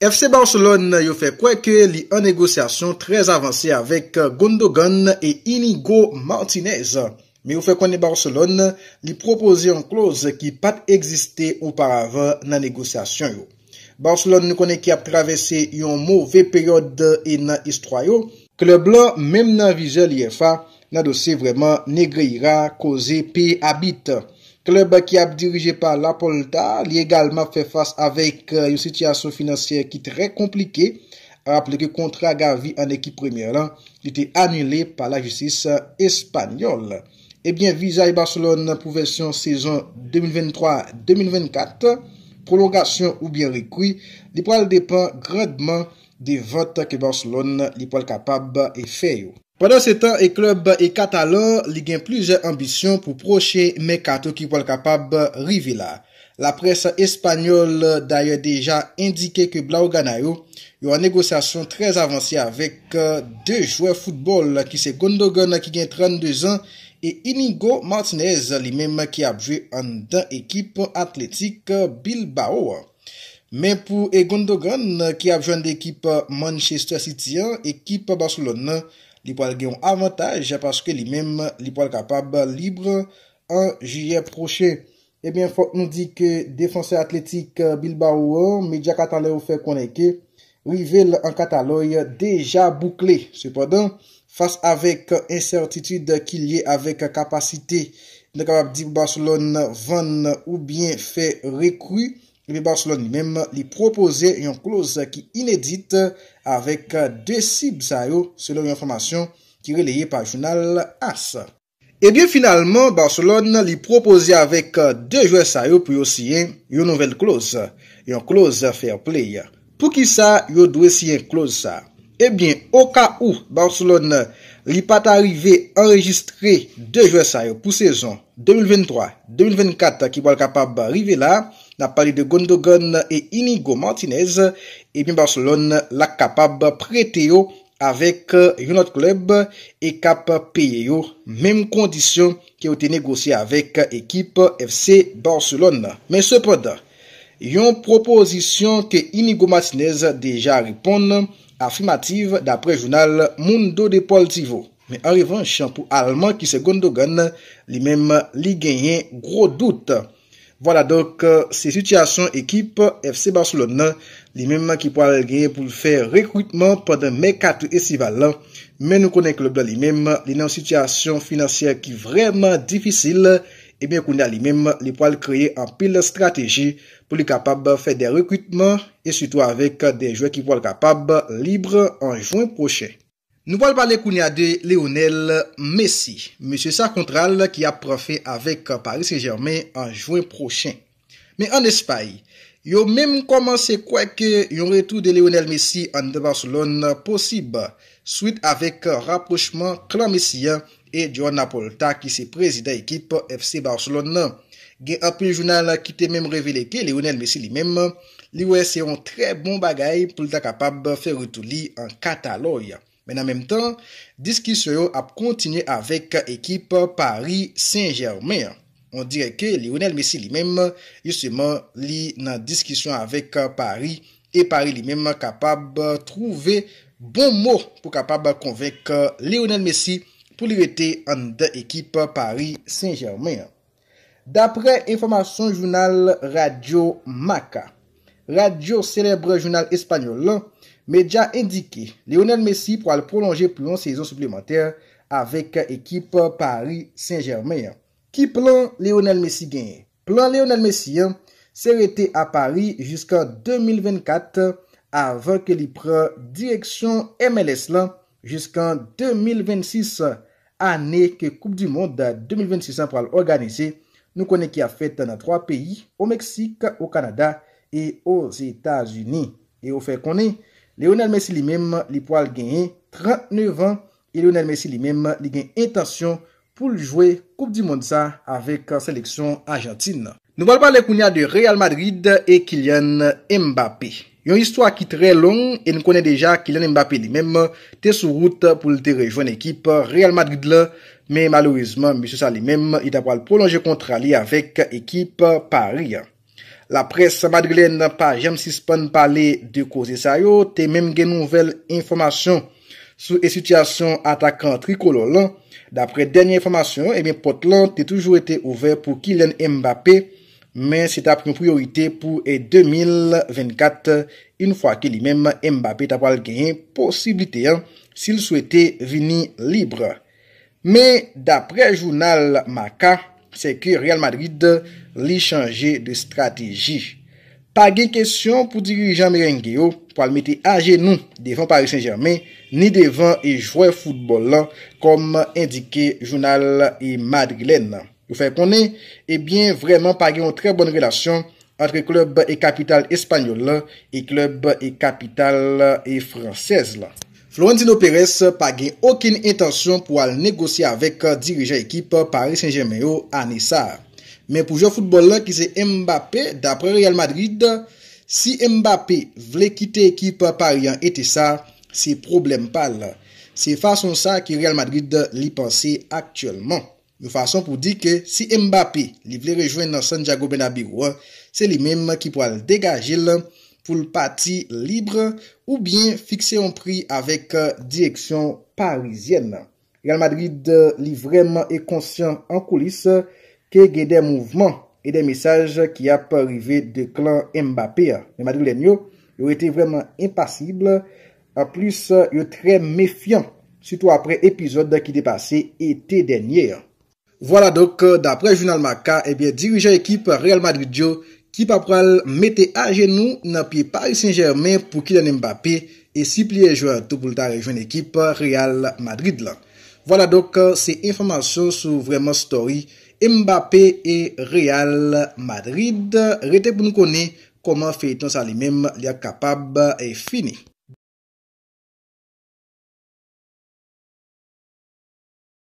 FC Barcelon yo fe kwenke li an negosyasyon trez avanse avek Gondogan e Inigo Martinez. Me yo fe kwenke Barcelon li propoze yon kloz ki pat egziste ou parave nan negosyasyon yo. Barcelon nou kwenke ap travese yon mouve peryode e nan istroyo. Klub la menm nan vize liyefa nan dosi vreman negre ira koze pey abit. Klub ki ap dirije pa la Polta li egalman fe fase avek euh, yon sityasyon financier ki tre komplike. A ap leke kontre Agavi an ekip premye lan li te anule pa la jesis euh, espanyol. Ebyen vizay Barcelona pou versyon sezon 2023-2024, prologasyon ou biye rekwi, li pou al depan gradman de vot ke Barcelona li pou al kapab e feyo. Pendan se tan, e klub e Katalon li gen plize ambisyon pou proche Mekato ki pou al kapab rivila. La pres espanyol daye deja indike ke Blauganayo yo an negosyasyon trez avansi avek euh, de jwe foutbol ki se Gondogan ki gen 32 an e Inigo Martinez li menm ki apjwe an dan ekip atletik euh, Bilbao. Men pou e Gondogan ki apjwen de ekip Manchester City an, ekip Barcelona an, Li pou al gen avantage, paske li men li pou al kapab libre an juye proche. Ebyen, Fouk nou di ke defanse atletik euh, Bilbao, euh, media kataloy ou fe konenke, rivele an kataloy deja boukle. Sepadon, fase avek ensertitude ki liye avek kapasite, ne kapab dik Barcelona van ou bien fe rekoui, E bi Barcelona li mèm li propose yon close ki inedit avèk 2 sib sa yo selon yon informasyon ki releye pa jounal As. E eh bi finalmente Barcelona li propose avèk 2 jouè sa yo pou yon siyen yon nouvel close, yon close fair play. Pou ki sa yon dwe siyen close sa? E bi en ka ou Barcelona li pat arrive enregistre 2 jouè sa yo pou sezon 2023-2024 ki wèl kapab rive la, na pali de Gondogan e Inigo Martinez, e bin Barcelon lak kapab prete yo avek euh, United Club e kap peye yo menm kondisyon ki ou te negosye avek ekip euh, FC Barcelon. Men sepada, yon proposisyon ke Inigo Martinez deja ripon afimative dapre jounal Mundo de Poltivo. Men arrevan chan pou alman ki se Gondogan li menm li genyen gro douta Voila dok se sityasyon ekip FC Barcelona li menm ki pou al genye pou l fè rekrutman pwden Mekatou et Sivalan. Men nou konen klub la li menm li nan sityasyon finansyè ki vreman difisil e ben konen la li menm li pou al kreye an pil strategi pou li kapab fè de rekrutman e suto avèk de jwè ki pou al kapab libre an Jouen proche. Nouval pale kounya de Leonel Messi, M. Sarkontral ki ap profe avèk Paris Saint-Germain an Jouen prochen. Men an espaye, yo menm komanse kwenke yon retou de Leonel Messi an de Barcelon posib, suite avèk raprochman clan Messi e John Napolta ki se prezida ekip FC Barcelon. Gen api jounal ki te menm reveleke Leonel Messi li menm, li wè se yon tre bon bagay pou lta kapab fer utou li an kataloye. Men nan menm tan, diskisyon ap kontinye avèk ekip Paris-Saint-Germain. On dire ke Lionel Messi li menm yos seman li nan diskisyon avèk Paris e Paris li menm kapab trouve bon mò pou kapab konvek Lionel Messi pou li rete an de ekip Paris-Saint-Germain. Dapre informasyon jounal Radio Maca, radio celebre jounal espanyol lan, Medja indike, Lionel Messi pou al prolonje plou an seison suplementer avek ekip Paris Saint-Germain. Ki plan Lionel Messi genye? Plan Lionel Messi se rete a Paris jiska 2024 avek li pre direksyon MLS la jiska 2026 ane ke Koupe du Monde 2026 an pou al organize nou konen ki a fete nan 3 peyi o Meksik, o Kanada e o Zeta Zuni e ou fe konen Leonel Messi li mèm li pou al genye 39 an. Et Leonel Messi li mèm li genye intasyon pou ljouè Koupe du Monde sa avèk seleksyon Argentine. Nou wèl parle kounia de Real Madrid et Kylian Mbappé. Yon histwa ki tre long et nou konè deja Kylian Mbappé li mèm te sou route pou lte rejouen ekip Real Madrid la. Mè malouizman, M. Salim mèm it ap wèl prolonje kontrali avèk ekip Paris. La presse madrilène pa jem si spen pale de koze sa yo, te menm gen nouvel informasyon sou e sityasyon atakan trikolol. Dapre denye informasyon, potlan te toujou ete ouve pou kilen Mbappé, men se ta priyon priorite pou e 2024, un fwa ki li menm Mbappé ta po al genye posibilite, si l sou ete vini libre. Men, dapre jounal Maka, se ke Real Madrid... li chanje de strateji. Page kestyon pou dirijan Meringeo pou al mette ajenou devan Paris Saint-Germain ni devan e jwoy foutbol kom indike jounal e Madrilen. Ou fey ponen, ebyen vreman page yon tre bonn relasyon antre klub e kapital espanyol e klub e kapital e fransez. Florentino Perez page yon okine intasyon pou al negosi avek dirijan ekip Paris Saint-Germain ou Anessa. Men pou jou football ki se Mbappé, d'apre Real Madrid, si Mbappé vle kite ekip pari an ete sa, se problem pal. Se fason sa ki Real Madrid li panse aktuelman. Ne fason pou di ke si Mbappé li vle rejwen nan San Diego Benabirou, se li menm ki po al degaje l pou l pati libre ou bien fikse an pri avèk direksyon parizienne. Real Madrid li vremen e konsyon an koulisse Ke gen den mouvman et den mesaj ki ap arrive de klan Mbappé. Le Madrid lènyo, yo etè vreman impassible. En plus, yo trè méfyan. Soutou apre epizode ki depase etè denye. Vwala dok, euh, d'apre Jounal Maka, eh dirijan ekip Real Madrid yo, ki papral mette a genou nan pi Paris Saint-Germain pou ki den Mbappé e sip liye joua tout pou lta rejouen ekip Real Madrid. Vwala dok, euh, se informasyon sou vreman story. Mbappe e Real Madrid rete pou nou kone koman feyton sa li mem li ak kapab e fini.